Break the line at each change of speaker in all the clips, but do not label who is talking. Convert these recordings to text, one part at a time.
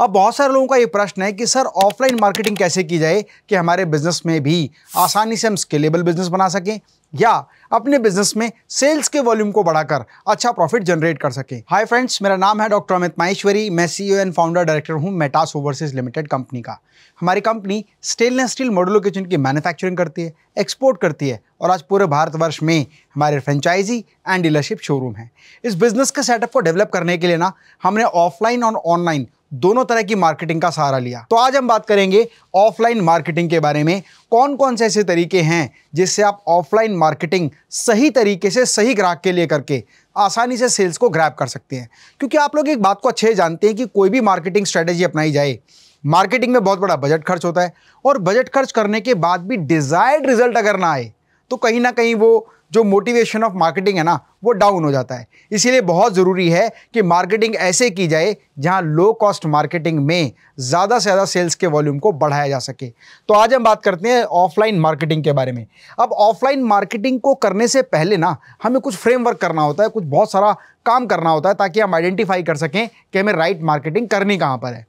अब बहुत सारे लोगों का ये प्रश्न है कि सर ऑफलाइन मार्केटिंग कैसे की जाए कि हमारे बिजनेस में भी आसानी से हम स्केलेबल बिजनेस बना सकें या अपने बिजनेस में सेल्स के वॉल्यूम को बढ़ाकर अच्छा प्रॉफिट जनरेट कर सकें हाय फ्रेंड्स मेरा नाम है डॉक्टर अमित माहेश्वरी मैं सीईओ एंड फाउंडर डायरेक्टर हूं मेटास ओवरसीज लिमिटेड कंपनी का हमारी company stainless steel modular kitchen की मैन्युफैक्चरिंग करती है एक्सपोर्ट करती है और आज पूरे भारतवर्ष में हमारे फ्रेंचाइजी एंड डीलरशिप शोरूम है इस बिज़नेस के सेटअप को डेवलप करने के लिए ना हमने ऑफलाइन और ऑनलाइन दोनों तरह की मार्केटिंग का सहारा लिया तो आज हम बात करेंगे ऑफलाइन मार्केटिंग के बारे में कौन कौन से ऐसे तरीके हैं जिससे आप ऑफलाइन मार्केटिंग सही तरीके से सही ग्राहक के लिए करके आसानी से सेल्स को ग्रैप कर सकते हैं क्योंकि आप लोग एक बात को अच्छे जानते हैं कि कोई भी मार्केटिंग स्ट्रेटेजी अपनाई जाए मार्केटिंग में बहुत बड़ा बजट खर्च होता है और बजट खर्च करने के बाद भी डिज़ायर्ड रिजल्ट अगर ना आए तो कहीं ना कहीं वो जो मोटिवेशन ऑफ मार्केटिंग है ना वो डाउन हो जाता है इसीलिए बहुत ज़रूरी है कि मार्केटिंग ऐसे की जाए जहां लो कॉस्ट मार्केटिंग में ज़्यादा से ज़्यादा सेल्स के वॉल्यूम को बढ़ाया जा सके तो आज हम बात करते हैं ऑफलाइन मार्केटिंग के बारे में अब ऑफलाइन मार्केटिंग को करने से पहले ना हमें कुछ फ्रेमवर्क करना होता है कुछ बहुत सारा काम करना होता है ताकि हम आइडेंटिफाई कर सकें कि हमें राइट मार्केटिंग करनी कहाँ पर है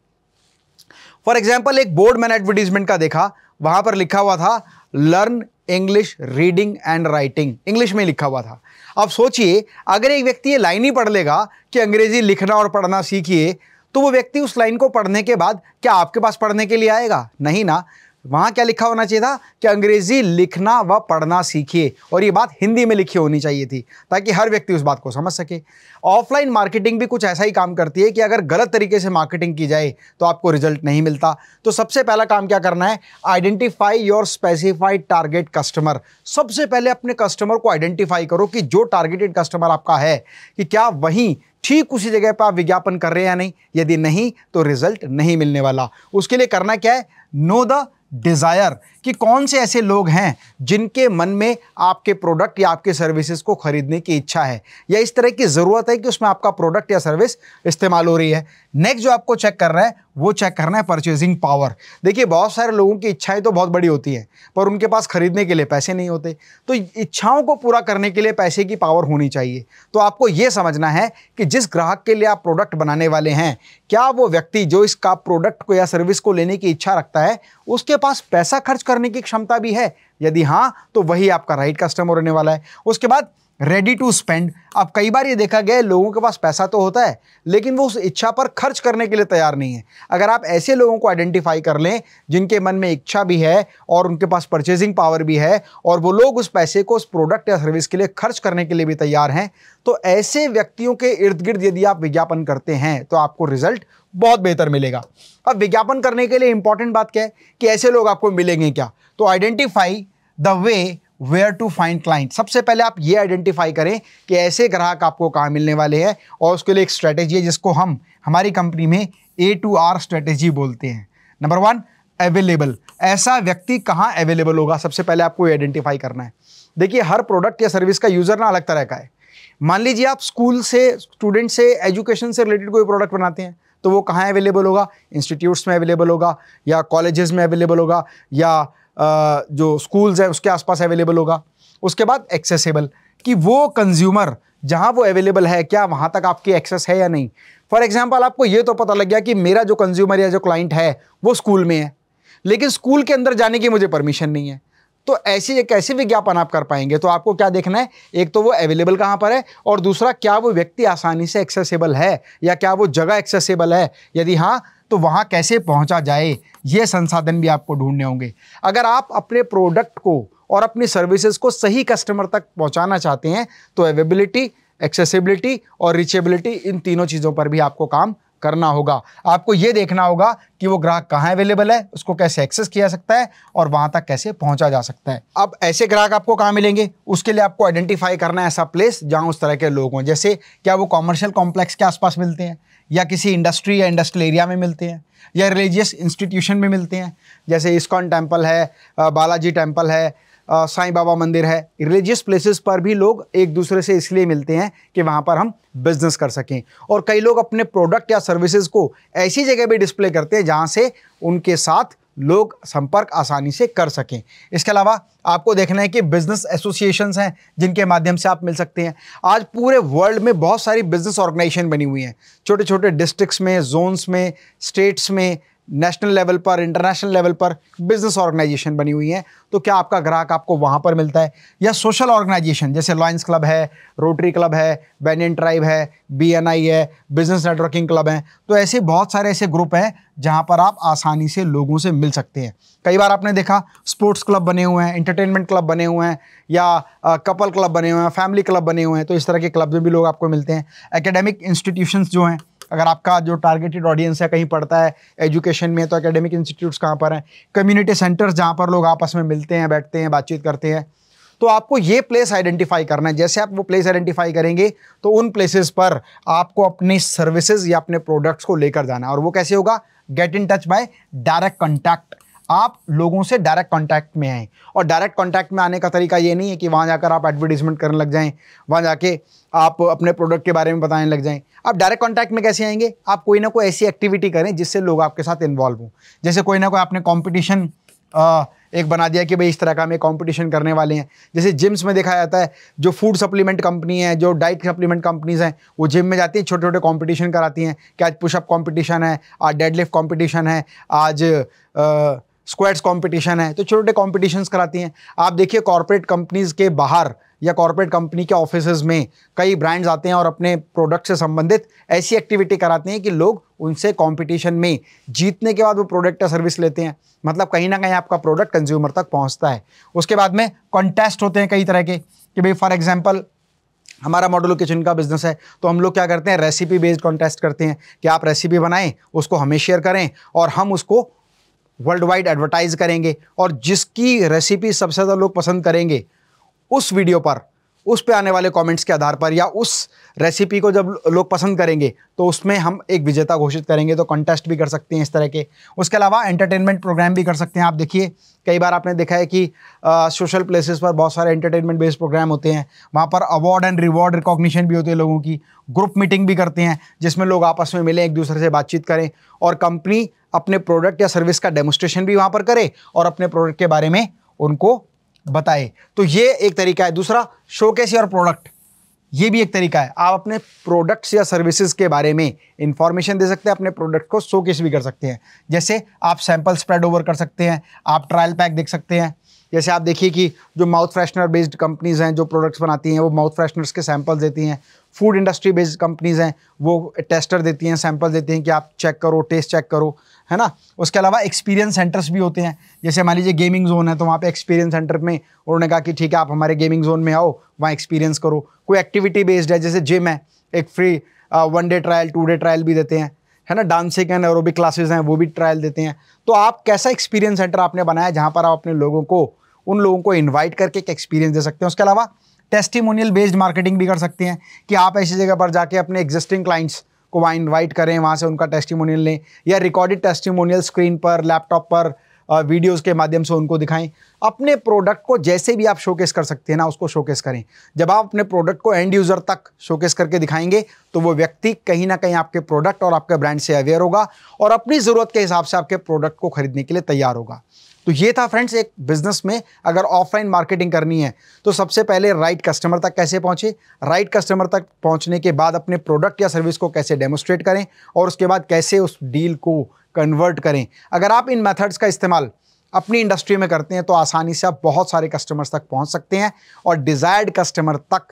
फॉर एग्जाम्पल एक बोर्ड मैंने एडवर्टीजमेंट का देखा वहाँ पर लिखा हुआ था learn English reading and writing English में लिखा हुआ था अब सोचिए अगर एक व्यक्ति ये लाइन ही पढ़ लेगा कि अंग्रेजी लिखना और पढ़ना सीखिए तो वो व्यक्ति उस लाइन को पढ़ने के बाद क्या आपके पास पढ़ने के लिए आएगा नहीं ना वहाँ क्या लिखा होना चाहिए था कि अंग्रेज़ी लिखना व पढ़ना सीखिए और ये बात हिंदी में लिखी होनी चाहिए थी ताकि हर व्यक्ति उस बात को समझ सके ऑफलाइन मार्केटिंग भी कुछ ऐसा ही काम करती है कि अगर गलत तरीके से मार्केटिंग की जाए तो आपको रिजल्ट नहीं मिलता तो सबसे पहला काम क्या करना है identify your specified target customer सबसे पहले अपने कस्टमर को आइडेंटिफाई करो कि जो टारगेटेड कस्टमर आपका है कि क्या वहीं ठीक उसी जगह पर आप विज्ञापन कर रहे हैं या नहीं यदि नहीं तो रिजल्ट नहीं मिलने वाला उसके लिए करना क्या है नो द डिज़ायर कि कौन से ऐसे लोग हैं जिनके मन में आपके प्रोडक्ट या आपके सर्विसेज को ख़रीदने की इच्छा है या इस तरह की ज़रूरत है कि उसमें आपका प्रोडक्ट या सर्विस इस्तेमाल हो रही है नेक्स्ट जो आपको चेक करना है वो चेक करना है परचेजिंग पावर देखिए बहुत सारे लोगों की इच्छाएं तो बहुत बड़ी होती हैं पर उनके पास खरीदने के लिए पैसे नहीं होते तो इच्छाओं को पूरा करने के लिए पैसे की पावर होनी चाहिए तो आपको ये समझना है कि जिस ग्राहक के लिए आप प्रोडक्ट बनाने वाले हैं क्या वो व्यक्ति जो इसका प्रोडक्ट को या सर्विस को लेने की इच्छा रखता है उसके पास पैसा खर्च करने की क्षमता भी है यदि हाँ तो वही आपका राइट कस्टमर होने वाला है उसके बाद रेडी टू स्पेंड अब कई बार ये देखा गया है लोगों के पास पैसा तो होता है लेकिन वो उस इच्छा पर खर्च करने के लिए तैयार नहीं है अगर आप ऐसे लोगों को आइडेंटिफाई कर लें जिनके मन में इच्छा भी है और उनके पास परचेजिंग पावर भी है और वो लोग उस पैसे को उस प्रोडक्ट या सर्विस के लिए खर्च करने के लिए भी तैयार हैं तो ऐसे व्यक्तियों के इर्द गिर्द यदि आप विज्ञापन करते हैं तो आपको रिजल्ट बहुत बेहतर मिलेगा अब विज्ञापन करने के लिए इंपॉर्टेंट बात क्या है कि ऐसे लोग आपको मिलेंगे क्या तो identify the way where to find client सबसे पहले आप ये आइडेंटिफाई करें कि ऐसे ग्राहक आपको कहाँ मिलने वाले हैं और उसके लिए एक स्ट्रैटेजी है जिसको हम हमारी कंपनी में ए टू आर स्ट्रैटेजी बोलते हैं नंबर वन अवेलेबल ऐसा व्यक्ति कहाँ अवेलेबल होगा सबसे पहले आपको ये आइडेंटिफाई करना है देखिए हर प्रोडक्ट या सर्विस का यूज़र ना अलग तरह का है मान लीजिए आप स्कूल से स्टूडेंट से एजुकेशन से रिलेटेड कोई प्रोडक्ट बनाते हैं तो वो कहाँ अवेलेबल होगा इंस्टीट्यूट्स में अवेलेबल होगा या कॉलेजेस में अवेलेबल होगा या जो स्कूल्स हैं उसके आसपास अवेलेबल होगा उसके बाद एक्सेसिबल कि वो कंज्यूमर जहाँ वो अवेलेबल है क्या वहाँ तक आपकी एक्सेस है या नहीं फॉर एग्जाम्पल आपको ये तो पता लग गया कि मेरा जो कंज्यूमर या जो क्लाइंट है वो स्कूल में है लेकिन स्कूल के अंदर जाने की मुझे परमिशन नहीं है तो ऐसे कैसे विज्ञापन आप कर पाएंगे तो आपको क्या देखना है एक तो वो अवेलेबल कहाँ पर है और दूसरा क्या वो व्यक्ति आसानी से एक्सेसिबल है या क्या वो जगह एक्सेसिबल है यदि हाँ तो वहाँ कैसे पहुँचा जाए ये संसाधन भी आपको ढूंढने होंगे अगर आप अपने प्रोडक्ट को और अपनी सर्विसेज को सही कस्टमर तक पहुँचाना चाहते हैं तो अवेबिलिटी एक्सेसिबिलिटी और रिचेबिलिटी इन तीनों चीज़ों पर भी आपको काम करना होगा आपको ये देखना होगा कि वो ग्राहक कहाँ अवेलेबल है उसको कैसे एक्सेस किया जा सकता है और वहाँ तक कैसे पहुँचा जा सकता है अब ऐसे ग्राहक आपको कहाँ मिलेंगे उसके लिए आपको आइडेंटिफाई करना है ऐसा प्लेस जहाँ उस तरह के लोग हों जैसे क्या वो कॉमर्शियल कॉम्प्लेक्स के आसपास मिलते हैं या किसी इंडस्ट्री या इंडस्ट्रियल एरिया में मिलते हैं या रिलीजियस इंस्टीट्यूशन में मिलते हैं जैसे इस्कॉन टेम्पल है बालाजी टेम्पल है साईं बाबा मंदिर है रिलीजियस प्लेसेस पर भी लोग एक दूसरे से इसलिए मिलते हैं कि वहाँ पर हम बिजनेस कर सकें और कई लोग अपने प्रोडक्ट या सर्विसेज को ऐसी जगह भी डिस्प्ले करते हैं जहाँ से उनके साथ लोग संपर्क आसानी से कर सकें इसके अलावा आपको देखना है कि बिजनेस एसोसिएशंस हैं जिनके माध्यम से आप मिल सकते हैं आज पूरे वर्ल्ड में बहुत सारी बिजनेस ऑर्गेनाइजेशन बनी हुई हैं छोटे छोटे डिस्ट्रिक्ट्स में जोन्स में स्टेट्स में नेशनल लेवल पर इंटरनेशनल लेवल पर बिजनेस ऑर्गेनाइजेशन बनी हुई हैं तो क्या आपका ग्राहक आपको वहाँ पर मिलता है या सोशल ऑर्गेनाइजेशन जैसे लॉयंस क्लब है रोटरी क्लब है बेनियन ट्राइब है बी है बिजनेस नेटवर्किंग क्लब हैं तो ऐसे बहुत सारे ऐसे ग्रुप हैं जहाँ पर आप आसानी से लोगों से मिल सकते हैं कई बार आपने देखा स्पोर्ट्स क्लब बने हुए हैं इंटरटेनमेंट क्लब बने हुए हैं या कपल क्लब बने हुए हैं फैमिली क्लब बने हुए हैं तो इस तरह के क्लब में भी लोग आपको मिलते हैं एकेडमिक इंस्टीट्यूशन जो हैं अगर आपका जो टारगेटेड ऑडियंस है कहीं पढ़ता है एजुकेशन में तो एकेडमिक इंस्टीट्यूट्स कहाँ पर हैं कम्युनिटी सेंटर्स जहाँ पर लोग आपस में मिलते हैं बैठते हैं बातचीत करते हैं तो आपको ये प्लेस आइडेंटिफाई करना है जैसे आप वो प्लेस आइडेंटिफाई करेंगे तो उन प्लेसेस पर आपको अपनी सर्विसेज या अपने प्रोडक्ट्स को लेकर जाना है और वो कैसे होगा get in touch by direct contact आप लोगों से डायरेक्ट कांटेक्ट में हैं और डायरेक्ट कांटेक्ट में आने का तरीका ये नहीं है कि वहाँ जाकर आप एडवर्टीजमेंट करने लग जाएं वहाँ जाके आप अपने प्रोडक्ट के बारे में बताने लग जाएं आप डायरेक्ट कांटेक्ट में कैसे आएंगे आप कोई ना कोई ऐसी एक्टिविटी करें जिससे लोग आपके साथ इन्वॉल्व हों जैसे कोई ना कोई आपने कॉम्पिटिशन एक बना दिया कि भाई इस तरह का हम एक कॉम्पिटिशन करने वाले हैं जैसे जिम्स में देखा जाता है जो फूड सप्लीमेंट कंपनी है जो डाइट सप्लीमेंट कंपनीज़ हैं वो जिम में जाती हैं छोटे छोटे कॉम्पिटिशन कराती हैं कि आज पुशअप कॉम्पिटिशन है आज डेडलिफ्ट कॉम्पिटिशन है आज आ, स्क्वाड्स कंपटीशन है तो छोटे कॉम्पिटिशन्स कराती हैं आप देखिए कॉरपोरेट कंपनीज़ के बाहर या कॉरपोरेट कंपनी के ऑफिस में कई ब्रांड्स आते हैं और अपने प्रोडक्ट से संबंधित ऐसी एक्टिविटी कराती हैं कि लोग उनसे कंपटीशन में जीतने के बाद वो प्रोडक्ट या सर्विस लेते हैं मतलब कहीं ना कहीं आपका प्रोडक्ट कंज्यूमर तक पहुंचता है उसके बाद में कॉन्टेस्ट होते हैं कई तरह के कि भाई फॉर एग्जाम्पल हमारा मॉडल किचन का बिजनेस है तो हम लोग क्या करते हैं रेसिपी बेस्ड कॉन्टेस्ट करते हैं कि आप रेसिपी बनाएं उसको हमें शेयर करें और हम उसको वर्ल्ड वाइड एडवर्टाइज करेंगे और जिसकी रेसिपी सबसे ज़्यादा लोग पसंद करेंगे उस वीडियो पर उस पे आने वाले कमेंट्स के आधार पर या उस रेसिपी को जब लोग पसंद करेंगे तो उसमें हम एक विजेता घोषित करेंगे तो कंटेस्ट भी कर सकते हैं इस तरह के उसके अलावा एंटरटेनमेंट प्रोग्राम भी कर सकते हैं आप देखिए कई बार आपने देखा है कि सोशल प्लेसेस पर बहुत सारे एंटरटेनमेंट बेस्ड प्रोग्राम होते हैं वहाँ पर अवार्ड एंड रिवॉर्ड रिकॉग्निशन भी होते हैं लोगों की ग्रुप मीटिंग भी करते हैं जिसमें लोग आपस में मिलें एक दूसरे से बातचीत करें और कंपनी अपने प्रोडक्ट या सर्विस का डेमोस्ट्रेशन भी वहाँ पर करे और अपने प्रोडक्ट के बारे में उनको बताए तो ये एक तरीका है दूसरा शोकेस योर प्रोडक्ट ये भी एक तरीका है आप अपने प्रोडक्ट्स या सर्विसेज के बारे में इंफॉर्मेशन दे सकते हैं अपने प्रोडक्ट को शोकेस भी कर सकते हैं जैसे आप सैंपल स्प्रेड ओवर कर सकते हैं आप ट्रायल पैक देख सकते हैं जैसे आप देखिए कि जो माउथ फ्रेशनर बेस्ड कंपनीज़ हैं जो प्रोडक्ट्स बनाती हैं वो माउथ फ्रेशनर्स के सैंपल्स देती हैं फूड इंडस्ट्री बेस्ड कंपनीज़ हैं वो टेस्टर देती हैं सैंपल देती हैं कि आप चेक करो टेस्ट चेक करो है ना उसके अलावा एक्सपीरियंस सेंटर्स भी होते हैं जैसे मान लीजिए गेमिंग जोन है तो वहाँ पे एक्सपीरियंस सेंटर में उन्होंने कहा कि ठीक है आप हमारे गेमिंग जोन में आओ वहाँ एक्सपीरियंस करो कोई एक्टिविटी बेस्ड है जैसे जिम है एक free one day trial two day trial भी देते हैं है ना डांसिंग एंड एरोबिक क्लासेज हैं वो भी ट्रायल देते हैं तो आप कैसा एक्सपीरियंस सेंटर आपने बनाया जहाँ पर आप अपने लोगों को उन लोगों को इन्वाइट करके एक एक्सपीरियंस दे सकते हैं उसके अलावा टेस्टिमोनियल बेस्ड मार्केटिंग भी कर सकते हैं कि आप ऐसी जगह पर जाके अपने एग्जिस्टिंग क्लाइंट्स को वहाँ इन्वाइट करें वहाँ से उनका टेस्टिमोनियल लें या रिकॉर्डेड टेस्टिमोनियल स्क्रीन पर लैपटॉप पर वीडियोस के माध्यम से उनको दिखाएं अपने प्रोडक्ट को जैसे भी आप शोकेस कर सकते हैं ना उसको शोकेस करें जब आप अपने प्रोडक्ट को एंड यूज़र तक शोकेस करके दिखाएंगे तो वो व्यक्ति कहीं ना कहीं आपके प्रोडक्ट और आपके ब्रांड से अवेयर होगा और अपनी ज़रूरत के हिसाब से आपके प्रोडक्ट को खरीदने के लिए तैयार होगा तो ये था फ्रेंड्स एक बिजनेस में अगर ऑफलाइन मार्केटिंग करनी है तो सबसे पहले राइट कस्टमर तक कैसे पहुंचे राइट कस्टमर तक पहुंचने के बाद अपने प्रोडक्ट या सर्विस को कैसे डेमोस्ट्रेट करें और उसके बाद कैसे उस डील को कन्वर्ट करें अगर आप इन मेथड्स का इस्तेमाल अपनी इंडस्ट्री में करते हैं तो आसानी से आप बहुत सारे कस्टमर्स तक पहुँच सकते हैं और डिज़ायर्ड कस्टमर तक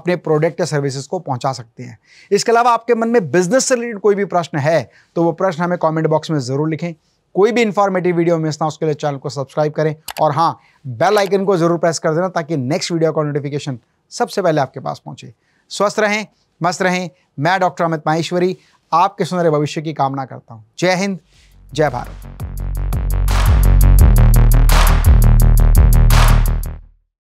अपने प्रोडक्ट या सर्विसेज को पहुंचा सकते हैं इसके अलावा आपके मन में बिजनेस से रिलेटेड कोई भी प्रश्न है तो वो प्रश्न हमें कमेंट बॉक्स में ज़रूर लिखें कोई भी इन्फॉर्मेटिव वीडियो मिस ना उसके लिए चैनल को सब्सक्राइब करें और हाँ बेल आइकन को जरूर प्रेस कर देना ताकि नेक्स्ट वीडियो का नोटिफिकेशन सबसे पहले आपके पास पहुंचे स्वस्थ रहें मस्त रहें मैं डॉक्टर अमित माहेश्वरी आपके सुंदर भविष्य की कामना करता हूँ जय हिंद जय भारत